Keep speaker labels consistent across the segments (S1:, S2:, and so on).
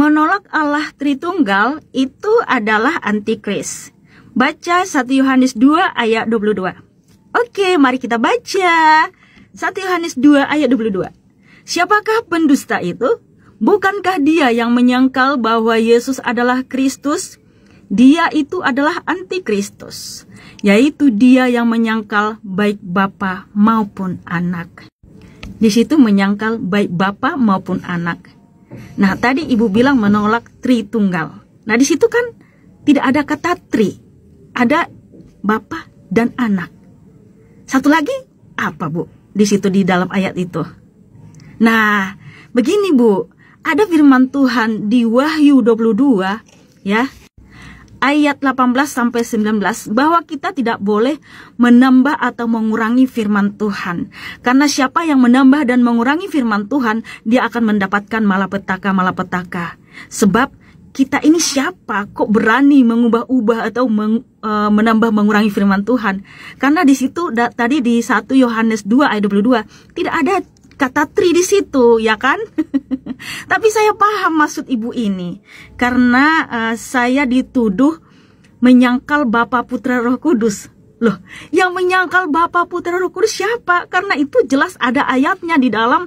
S1: Menolak Allah Tritunggal itu adalah antikris. Baca 1 Yohanes 2 ayat 22. Oke, mari kita baca. 1 Yohanes 2 ayat 22. Siapakah pendusta itu? Bukankah dia yang menyangkal bahwa Yesus adalah Kristus? Dia itu adalah antikristus, yaitu dia yang menyangkal baik Bapa maupun anak. Di situ menyangkal baik Bapa maupun anak. Nah, tadi ibu bilang menolak tri tunggal Nah, di situ kan tidak ada kata tri. Ada bapak dan anak. Satu lagi apa, Bu? Di situ di dalam ayat itu. Nah, begini, Bu. Ada firman Tuhan di Wahyu 22 ya ayat 18 sampai 19 bahwa kita tidak boleh menambah atau mengurangi firman Tuhan. Karena siapa yang menambah dan mengurangi firman Tuhan, dia akan mendapatkan malapetaka-malapetaka. Sebab kita ini siapa kok berani mengubah-ubah atau meng, e, menambah mengurangi firman Tuhan? Karena di situ da, tadi di 1 Yohanes 2 ayat 22 tidak ada kata tri di situ, ya kan? Tapi saya paham maksud ibu ini karena uh, saya dituduh menyangkal Bapa Putra Roh Kudus. Loh, yang menyangkal Bapa Putra Roh Kudus siapa? Karena itu jelas ada ayatnya di dalam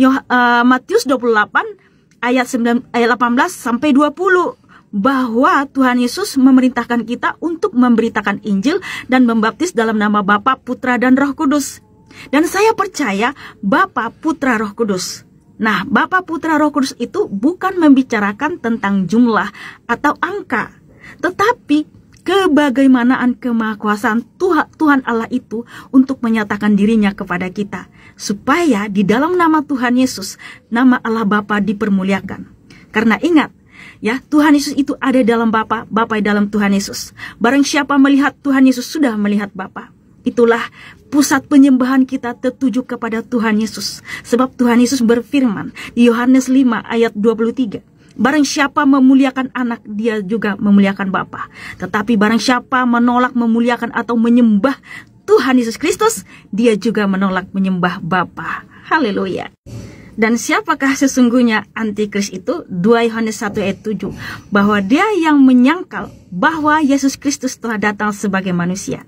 S1: uh, Matius 28 ayat 9 ayat 18 sampai 20 bahwa Tuhan Yesus memerintahkan kita untuk memberitakan Injil dan membaptis dalam nama Bapa, Putra, dan Roh Kudus. Dan saya percaya Bapa, Putra, Roh Kudus. Nah, Bapa Putra Roh Kudus itu bukan membicarakan tentang jumlah atau angka, tetapi kebagaimanaan kemahkuasaan Tuhan, Tuhan Allah itu untuk menyatakan dirinya kepada kita, supaya di dalam nama Tuhan Yesus, nama Allah Bapa dipermuliakan. Karena ingat, ya Tuhan Yesus itu ada dalam Bapa, Bapa dalam Tuhan Yesus. Barang siapa melihat Tuhan Yesus sudah melihat Bapa. Itulah pusat penyembahan kita tertuju kepada Tuhan Yesus. Sebab Tuhan Yesus berfirman di Yohanes 5 ayat 23. Barang siapa memuliakan anak, dia juga memuliakan Bapa. Tetapi barang siapa menolak memuliakan atau menyembah Tuhan Yesus Kristus, dia juga menolak menyembah Bapa. Haleluya. Dan siapakah sesungguhnya antikris itu? 2 Yohanes 1 ayat 7. Bahwa dia yang menyangkal bahwa Yesus Kristus telah datang sebagai manusia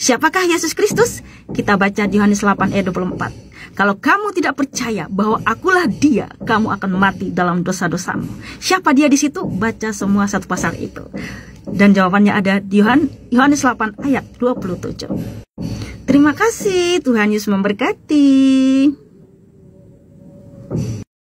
S1: Siapakah Yesus Kristus? Kita baca di Yohanes 8 ayat 24. Kalau kamu tidak percaya bahwa akulah dia, kamu akan mati dalam dosa-dosamu. Siapa dia di situ? Baca semua satu pasal itu. Dan jawabannya ada di Yohanes 8 ayat 27. Terima kasih, Tuhan Yesus memberkati.